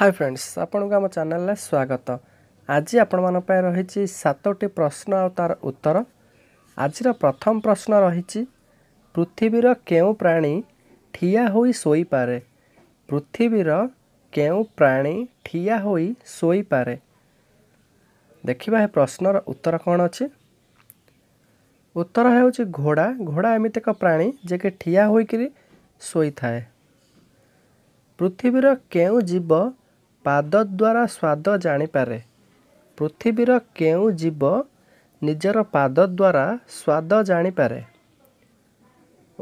ହାଏ friends ଆପଣଙ୍କୁ ଆମ ଚ୍ୟାନେଲରେ ସ୍ୱାଗତ ଆଜି ଆପଣମାନଙ୍କ ପାଇଁ ରହିଛି ସାତଟି ପ୍ରଶ୍ନ ଆଉ ତା'ର ଉତ୍ତର ଆଜିର ପ୍ରଥମ ପ୍ରଶ୍ନ ରହିଛି ପୃଥିବୀର କେଉଁ ପ୍ରାଣୀ ଠିଆ ହୋଇ ଶୋଇପାରେ ପୃଥିବୀର କେଉଁ ପ୍ରାଣୀ ଠିଆ ହୋଇ ଶୋଇପାରେ ଦେଖିବା ଏ ପ୍ରଶ୍ନର ଉତ୍ତର କ'ଣ ଅଛି ଉତ୍ତର ହେଉଛି ଘୋଡ଼ା ଘୋଡ଼ା ଏମିତି ଏକ ପ୍ରାଣୀ ଯିଏକି ଠିଆ ହୋଇକରି ଶୋଇଥାଏ ପୃଥିବୀର କେଉଁ ଜୀବ ପାଦ ଦ୍ୱାରା ସ୍ୱାଦ ଜାଣିପାରେ ପୃଥିବୀର କେଉଁ ଜୀବ ନିଜର ପାଦ ଦ୍ୱାରା ସ୍ୱାଦ ଜାଣିପାରେ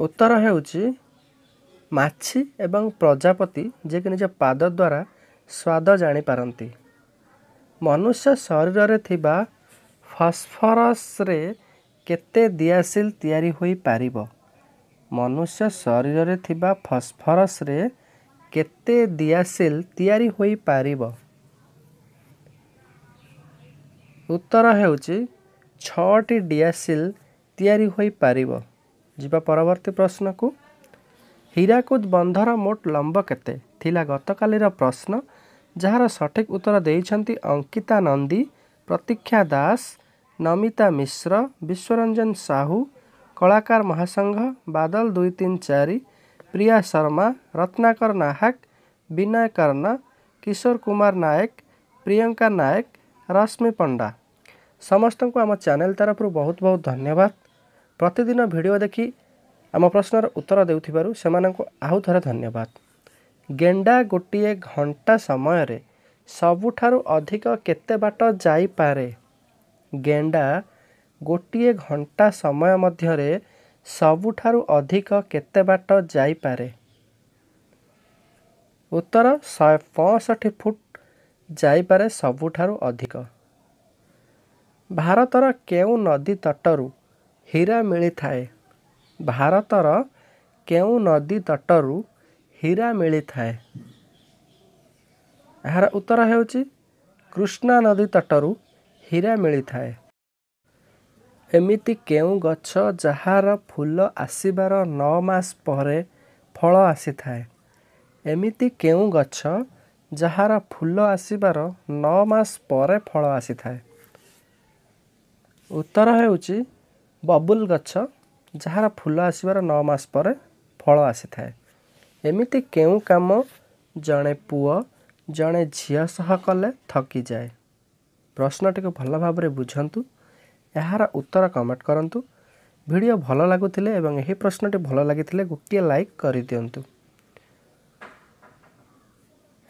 ଉତ୍ତର ହେଉଛି ମାଛି ଏବଂ ପ୍ରଜାପତି ଯିଏକି ନିଜ ପାଦ ଦ୍ୱାରା ସ୍ୱାଦ ଜାଣିପାରନ୍ତି ମନୁଷ୍ୟ ଶରୀରରେ ଥିବା ଫସ୍ଫରସ୍ରେ କେତେ ଦିଆସିଲ୍ ତିଆରି ହୋଇପାରିବ ମନୁଷ୍ୟ ଶରୀରରେ ଥିବା ଫସ୍ଫରସ୍ରେ କେତେ ଦିଆସିଲ ତିଆରି ହୋଇପାରିବ ଉତ୍ତର ହେଉଛି ଛଅଟି ଡିଆସିଲ ତିଆରି ହୋଇପାରିବ ଯିବା ପରବର୍ତ୍ତୀ ପ୍ରଶ୍ନକୁ ହୀରାକୁଦ ବନ୍ଧର ମୋଟ ଲମ୍ବ କେତେ ଥିଲା ଗତକାଲିର ପ୍ରଶ୍ନ ଯାହାର ସଠିକ୍ ଉତ୍ତର ଦେଇଛନ୍ତି ଅଙ୍କିତା ନନ୍ଦୀ ପ୍ରତୀକ୍ଷା ଦାସ ନମିତା ମିଶ୍ର ବିଶ୍ୱରଞ୍ଜନ ସାହୁ କଳାକାର ମହାସଂଘ ବାଦଲ ଦୁଇ ତିନି ଚାରି प्रिया शर्मा रत्नाकर नाहक विनय कर्ण किशोर कुमार नायक प्रियङ्का नायक रश्मि पण्डा समस्तु आम च्याने तरफु बहुत बहुत धन्यवाद प्रतिदिन भिडियो देखि आम प्रश्नर उत्तर उत्तर देउब्युस आउँदै धन्यवाद गेन्डा गोटे घन्टा समय सबुठारु अधिक केते बाटो पारे गेन्डा गोटे घन्टा समय मध्य ସବୁଠାରୁ ଅଧିକ କେତେ ବାଟ ଯାଇପାରେ ଉତ୍ତର ଶହେ ପଞ୍ଚଷଠି ଫୁଟ ଯାଇପାରେ ସବୁଠାରୁ ଅଧିକ ଭାରତର କେଉଁ ନଦୀ ତଟରୁ ହୀରା ମିଳିଥାଏ ଭାରତର କେଉଁ ନଦୀ ତଟରୁ ହୀରା ମିଳିଥାଏ ଏହାର ଉତ୍ତର ହେଉଛି କୃଷ୍ଣା ନଦୀ ତଟରୁ ହୀରା ମିଳିଥାଏ ଏମିତି କେଉଁ ଗଛ ଯାହାର ଫୁଲ ଆସିବାର ନଅ ମାସ ପରେ ଫଳ ଆସିଥାଏ ଏମିତି କେଉଁ ଗଛ ଯାହାର ଫୁଲ ଆସିବାର ନଅ ମାସ ପରେ ଫଳ ଆସିଥାଏ ଉତ୍ତର ହେଉଛି ବବୁଲ ଗଛ ଯାହାର ଫୁଲ ଆସିବାର ନଅ ମାସ ପରେ ଫଳ ଆସିଥାଏ ଏମିତି କେଉଁ କାମ ଜଣେ ପୁଅ ଜଣେ ଝିଅ ସହ କଲେ ଥକିଯାଏ ପ୍ରଶ୍ନଟିକୁ ଭଲ ଭାବରେ ବୁଝନ୍ତୁ ଏହାର ଉତ୍ତର କମେଣ୍ଟ କରନ୍ତୁ ଭିଡ଼ିଓ ଭଲ ଲାଗୁଥିଲେ ଏବଂ ଏହି ପ୍ରଶ୍ନଟି ଭଲ ଲାଗିଥିଲେ ଗୋଟିଏ ଲାଇକ୍ କରିଦିଅନ୍ତୁ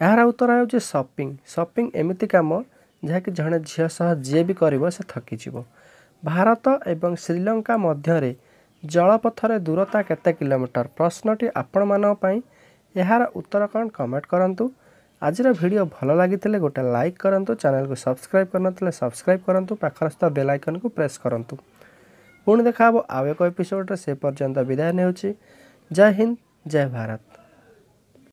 ଏହାର ଉତ୍ତର ହେଉଛି ସପିଂ ସପିଂ ଏମିତି କାମ ଯାହାକି ଜଣେ ଝିଅ ସହ ଯିଏ ବି କରିବ ସେ ଥକିଯିବ ଭାରତ ଏବଂ ଶ୍ରୀଲଙ୍କା ମଧ୍ୟରେ ଜଳପଥରେ ଦୂରତା କେତେ କିଲୋମିଟର ପ୍ରଶ୍ନଟି ଆପଣମାନଙ୍କ ପାଇଁ ଏହାର ଉତ୍ତର କ'ଣ କମେଣ୍ଟ କରନ୍ତୁ ଆଜିର ଭିଡ଼ିଓ ଭଲ ଲାଗିଥିଲେ ଗୋଟେ ଲାଇକ୍ କରନ୍ତୁ ଚ୍ୟାନେଲକୁ ସବସ୍କ୍ରାଇବ୍ କରିନଥିଲେ ସବସ୍କ୍ରାଇବ୍ କରନ୍ତୁ ପାଖରେ ଥିବା ବେଲ୍ ଆଇକନ୍କୁ ପ୍ରେସ୍ କରନ୍ତୁ ପୁଣି ଦେଖା ହେବ ଆଉ ଏକ ଏପିସୋଡ଼ରେ ସେ ପର୍ଯ୍ୟନ୍ତ ବିଦାୟ ନେଉଛି ଜୟ ହିନ୍ଦ ଜୟ ଭାରତ